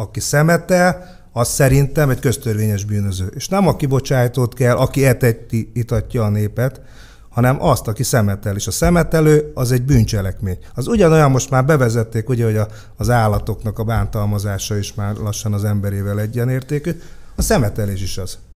aki szemetel, az szerintem egy köztörvényes bűnöző. És nem a kibocsájtót kell, aki eteti, itatja a népet, hanem azt, aki szemetel. És a szemetelő az egy bűncselekmény. Az ugyanolyan most már bevezették, ugye, hogy a, az állatoknak a bántalmazása is már lassan az emberével egyenértékű. A szemetelés is az.